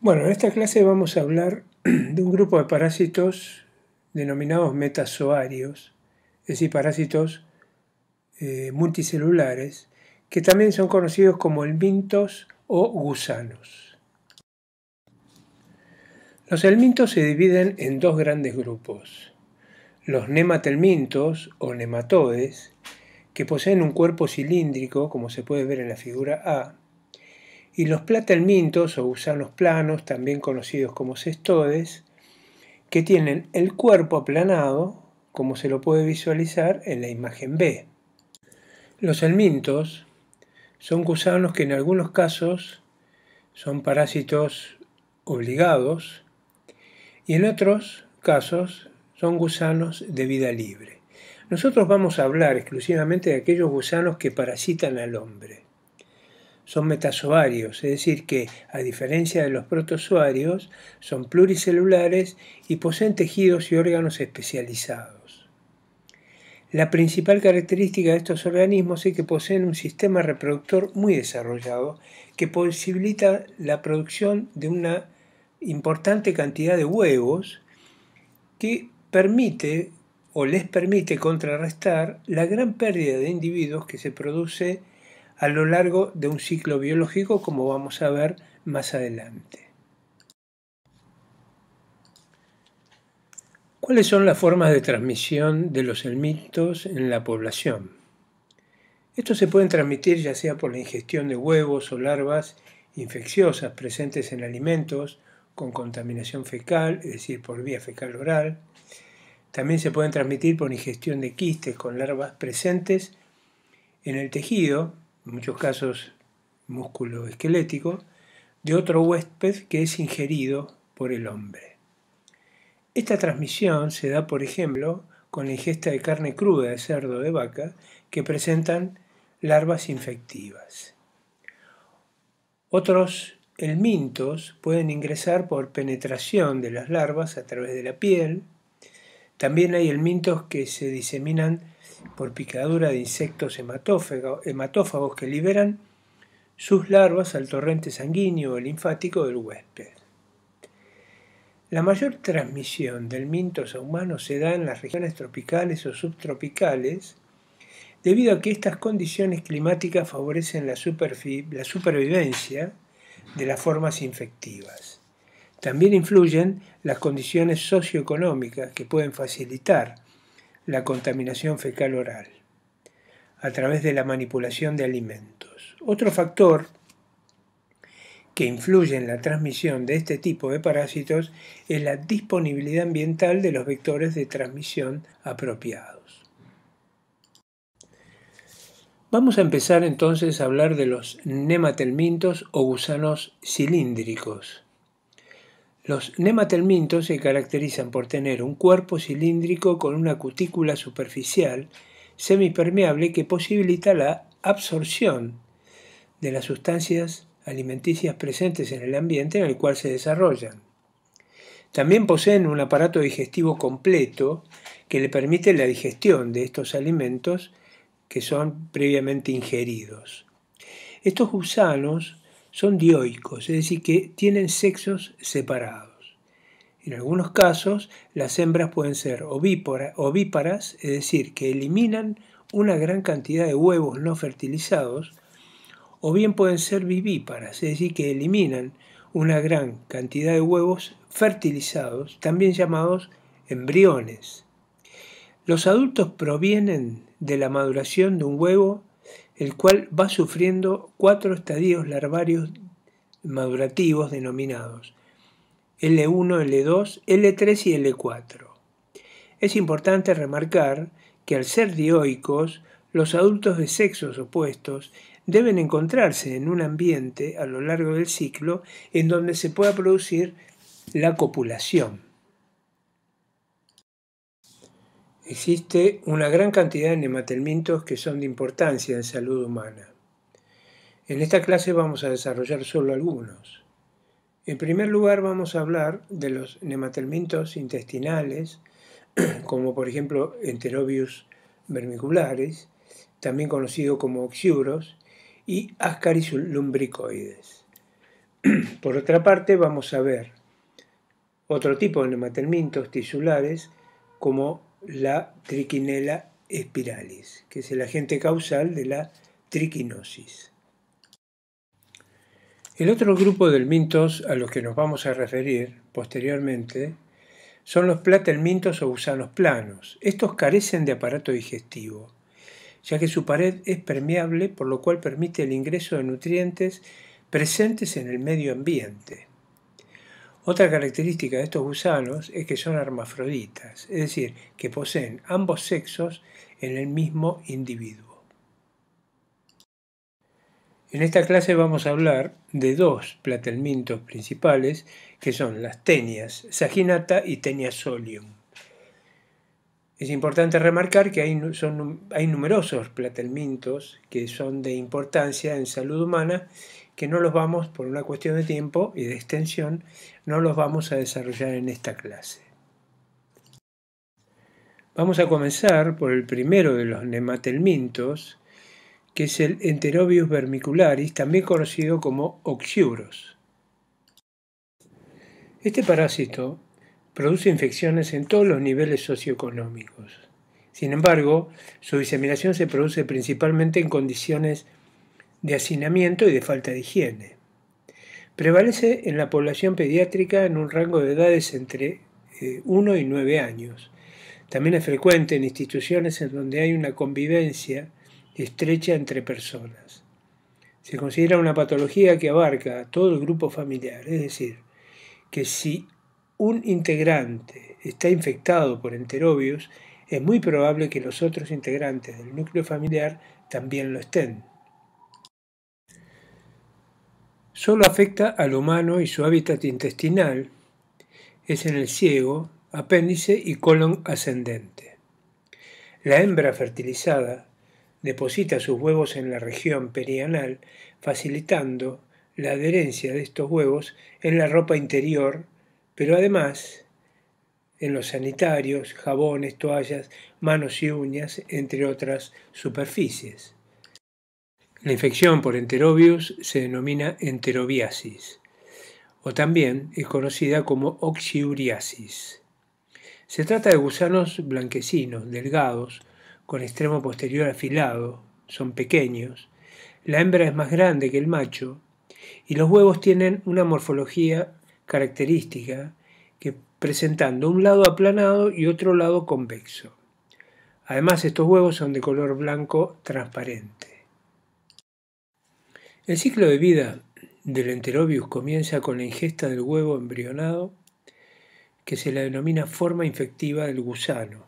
Bueno, en esta clase vamos a hablar de un grupo de parásitos denominados metazoarios, es decir, parásitos eh, multicelulares, que también son conocidos como elmintos o gusanos. Los elmintos se dividen en dos grandes grupos, los nematelmintos o nematodes, que poseen un cuerpo cilíndrico, como se puede ver en la figura A, y los platelmintos o gusanos planos, también conocidos como cestodes, que tienen el cuerpo aplanado, como se lo puede visualizar en la imagen B. Los almintos son gusanos que en algunos casos son parásitos obligados y en otros casos son gusanos de vida libre. Nosotros vamos a hablar exclusivamente de aquellos gusanos que parasitan al hombre son metazoarios, es decir, que a diferencia de los protozoarios, son pluricelulares y poseen tejidos y órganos especializados. La principal característica de estos organismos es que poseen un sistema reproductor muy desarrollado que posibilita la producción de una importante cantidad de huevos que permite o les permite contrarrestar la gran pérdida de individuos que se produce a lo largo de un ciclo biológico como vamos a ver más adelante. ¿Cuáles son las formas de transmisión de los helmintos en la población? Estos se pueden transmitir ya sea por la ingestión de huevos o larvas infecciosas presentes en alimentos con contaminación fecal, es decir, por vía fecal oral. También se pueden transmitir por ingestión de quistes con larvas presentes en el tejido en muchos casos músculo esquelético, de otro huésped que es ingerido por el hombre. Esta transmisión se da, por ejemplo, con la ingesta de carne cruda de cerdo de vaca que presentan larvas infectivas. Otros elmintos pueden ingresar por penetración de las larvas a través de la piel, también hay helmintos que se diseminan por picadura de insectos hematófagos que liberan sus larvas al torrente sanguíneo o linfático del huésped. La mayor transmisión del mintos a humanos se da en las regiones tropicales o subtropicales debido a que estas condiciones climáticas favorecen la supervivencia de las formas infectivas. También influyen las condiciones socioeconómicas que pueden facilitar la contaminación fecal oral a través de la manipulación de alimentos. Otro factor que influye en la transmisión de este tipo de parásitos es la disponibilidad ambiental de los vectores de transmisión apropiados. Vamos a empezar entonces a hablar de los nematelmintos o gusanos cilíndricos. Los nematelmintos se caracterizan por tener un cuerpo cilíndrico con una cutícula superficial semipermeable que posibilita la absorción de las sustancias alimenticias presentes en el ambiente en el cual se desarrollan. También poseen un aparato digestivo completo que le permite la digestión de estos alimentos que son previamente ingeridos. Estos gusanos son dioicos, es decir, que tienen sexos separados. En algunos casos, las hembras pueden ser ovíparas, es decir, que eliminan una gran cantidad de huevos no fertilizados, o bien pueden ser vivíparas, es decir, que eliminan una gran cantidad de huevos fertilizados, también llamados embriones. Los adultos provienen de la maduración de un huevo el cual va sufriendo cuatro estadios larvarios madurativos denominados L1, L2, L3 y L4. Es importante remarcar que al ser dioicos, los adultos de sexos opuestos deben encontrarse en un ambiente a lo largo del ciclo en donde se pueda producir la copulación. Existe una gran cantidad de nematelmintos que son de importancia en salud humana. En esta clase vamos a desarrollar solo algunos. En primer lugar vamos a hablar de los nematelmintos intestinales, como por ejemplo Enterobius vermiculares, también conocido como oxiuros, y Ascaris lumbricoides. Por otra parte, vamos a ver otro tipo de nematelmintos tisulares como la triquinela espiralis, que es el agente causal de la triquinosis. El otro grupo de elmintos a los que nos vamos a referir posteriormente son los platelmintos o gusanos planos. Estos carecen de aparato digestivo, ya que su pared es permeable, por lo cual permite el ingreso de nutrientes presentes en el medio ambiente. Otra característica de estos gusanos es que son hermafroditas, es decir, que poseen ambos sexos en el mismo individuo. En esta clase vamos a hablar de dos platelmintos principales, que son las tenias saginata y tenia solium. Es importante remarcar que hay, hay numerosos platelmintos que son de importancia en salud humana que no los vamos, por una cuestión de tiempo y de extensión, no los vamos a desarrollar en esta clase. Vamos a comenzar por el primero de los nematelmintos, que es el Enterobius vermicularis, también conocido como oxiuros. Este parásito produce infecciones en todos los niveles socioeconómicos. Sin embargo, su diseminación se produce principalmente en condiciones de hacinamiento y de falta de higiene. Prevalece en la población pediátrica en un rango de edades entre 1 eh, y 9 años. También es frecuente en instituciones en donde hay una convivencia estrecha entre personas. Se considera una patología que abarca a todo el grupo familiar, es decir, que si un integrante está infectado por enterobios, es muy probable que los otros integrantes del núcleo familiar también lo estén. Solo afecta al humano y su hábitat intestinal, es en el ciego, apéndice y colon ascendente. La hembra fertilizada deposita sus huevos en la región perianal, facilitando la adherencia de estos huevos en la ropa interior, pero además en los sanitarios, jabones, toallas, manos y uñas, entre otras superficies. La infección por enterobius se denomina enterobiasis o también es conocida como oxiuriasis. Se trata de gusanos blanquecinos, delgados, con extremo posterior afilado, son pequeños, la hembra es más grande que el macho y los huevos tienen una morfología característica que presentando un lado aplanado y otro lado convexo. Además estos huevos son de color blanco transparente. El ciclo de vida del Enterobius comienza con la ingesta del huevo embrionado, que se la denomina forma infectiva del gusano,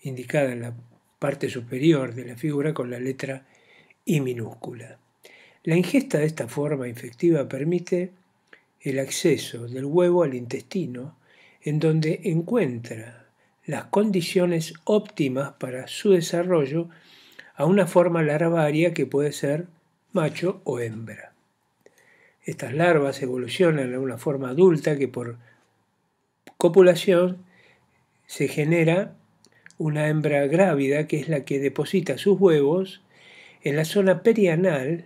indicada en la parte superior de la figura con la letra I minúscula. La ingesta de esta forma infectiva permite el acceso del huevo al intestino, en donde encuentra las condiciones óptimas para su desarrollo a una forma larvaria que puede ser macho o hembra. Estas larvas evolucionan a una forma adulta que por copulación se genera una hembra grávida que es la que deposita sus huevos en la zona perianal,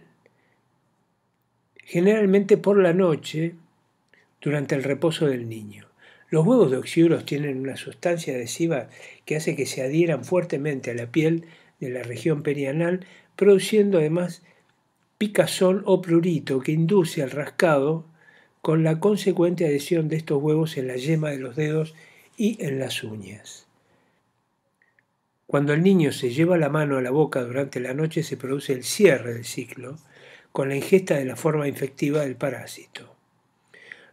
generalmente por la noche, durante el reposo del niño. Los huevos de oxiuros tienen una sustancia adhesiva que hace que se adhieran fuertemente a la piel de la región perianal, produciendo además picazón o prurito que induce al rascado con la consecuente adhesión de estos huevos en la yema de los dedos y en las uñas. Cuando el niño se lleva la mano a la boca durante la noche se produce el cierre del ciclo con la ingesta de la forma infectiva del parásito.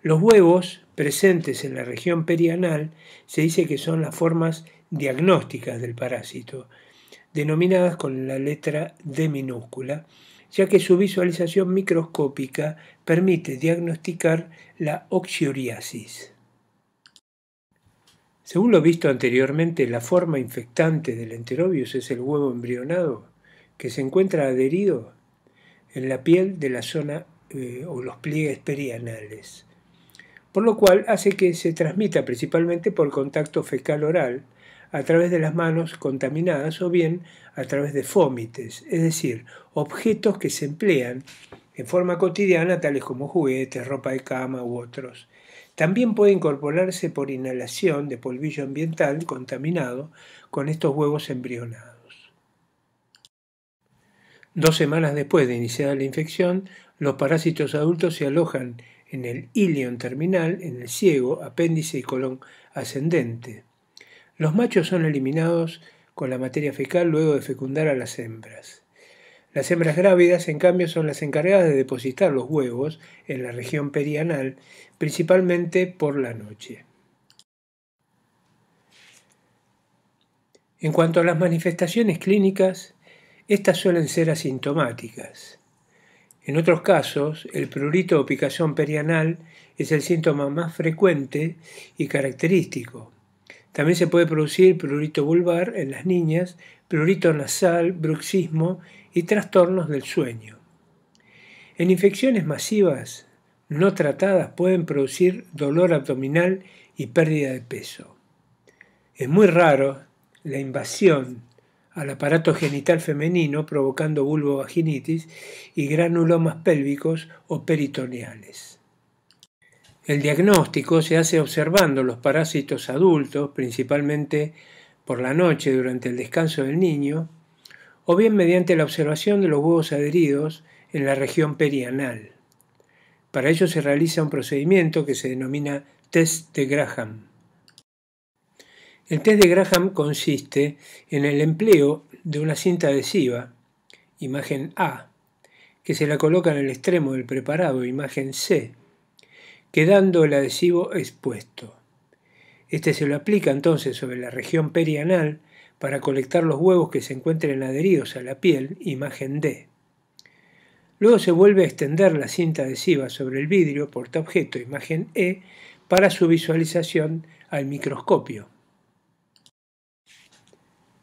Los huevos presentes en la región perianal se dice que son las formas diagnósticas del parásito, denominadas con la letra D minúscula, ya que su visualización microscópica permite diagnosticar la oxioriasis. Según lo visto anteriormente, la forma infectante del enterobius es el huevo embrionado, que se encuentra adherido en la piel de la zona eh, o los pliegues perianales, por lo cual hace que se transmita principalmente por contacto fecal-oral, a través de las manos contaminadas o bien a través de fómites, es decir, objetos que se emplean en forma cotidiana, tales como juguetes, ropa de cama u otros. También puede incorporarse por inhalación de polvillo ambiental contaminado con estos huevos embrionados. Dos semanas después de iniciada la infección, los parásitos adultos se alojan en el ilion terminal, en el ciego, apéndice y colon ascendente. Los machos son eliminados con la materia fecal luego de fecundar a las hembras. Las hembras grávidas, en cambio, son las encargadas de depositar los huevos en la región perianal, principalmente por la noche. En cuanto a las manifestaciones clínicas, estas suelen ser asintomáticas. En otros casos, el prurito o picación perianal es el síntoma más frecuente y característico, también se puede producir prurito vulvar en las niñas, prurito nasal, bruxismo y trastornos del sueño. En infecciones masivas no tratadas pueden producir dolor abdominal y pérdida de peso. Es muy raro la invasión al aparato genital femenino provocando vulvovaginitis y granulomas pélvicos o peritoneales. El diagnóstico se hace observando los parásitos adultos, principalmente por la noche durante el descanso del niño, o bien mediante la observación de los huevos adheridos en la región perianal. Para ello se realiza un procedimiento que se denomina test de Graham. El test de Graham consiste en el empleo de una cinta adhesiva, imagen A, que se la coloca en el extremo del preparado, imagen C, quedando el adhesivo expuesto. Este se lo aplica entonces sobre la región perianal para colectar los huevos que se encuentren adheridos a la piel, imagen D. Luego se vuelve a extender la cinta adhesiva sobre el vidrio portaobjeto, imagen E, para su visualización al microscopio.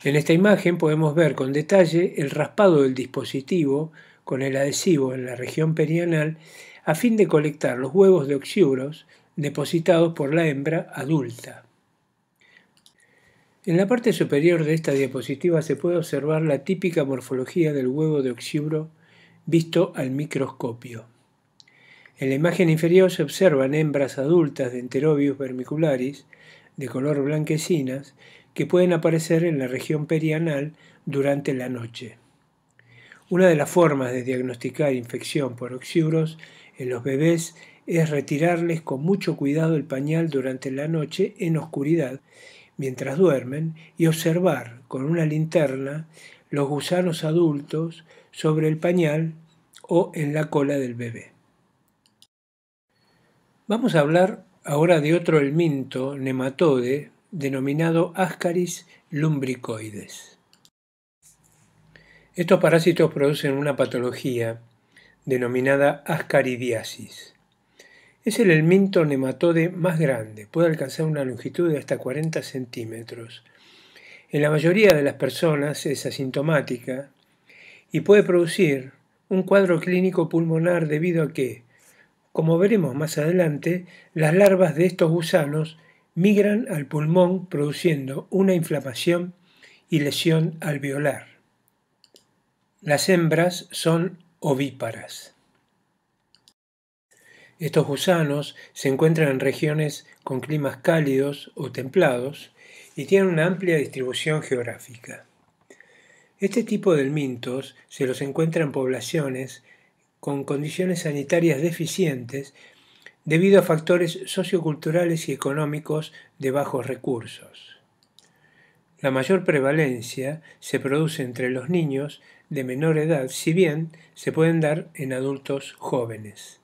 En esta imagen podemos ver con detalle el raspado del dispositivo con el adhesivo en la región perianal a fin de colectar los huevos de oxiuros depositados por la hembra adulta. En la parte superior de esta diapositiva se puede observar la típica morfología del huevo de oxiuro visto al microscopio. En la imagen inferior se observan hembras adultas de Enterobius vermicularis de color blanquecinas que pueden aparecer en la región perianal durante la noche. Una de las formas de diagnosticar infección por oxiuros en los bebés es retirarles con mucho cuidado el pañal durante la noche en oscuridad mientras duermen y observar con una linterna los gusanos adultos sobre el pañal o en la cola del bebé. Vamos a hablar ahora de otro elminto, nematode, denominado Ascaris lumbricoides. Estos parásitos producen una patología denominada ascaridiasis. Es el elemento nematode más grande, puede alcanzar una longitud de hasta 40 centímetros. En la mayoría de las personas es asintomática y puede producir un cuadro clínico pulmonar debido a que, como veremos más adelante, las larvas de estos gusanos migran al pulmón produciendo una inflamación y lesión alveolar. Las hembras son ovíparas. Estos gusanos se encuentran en regiones con climas cálidos o templados y tienen una amplia distribución geográfica. Este tipo de mintos se los encuentra en poblaciones con condiciones sanitarias deficientes debido a factores socioculturales y económicos de bajos recursos. La mayor prevalencia se produce entre los niños de menor edad, si bien se pueden dar en adultos jóvenes.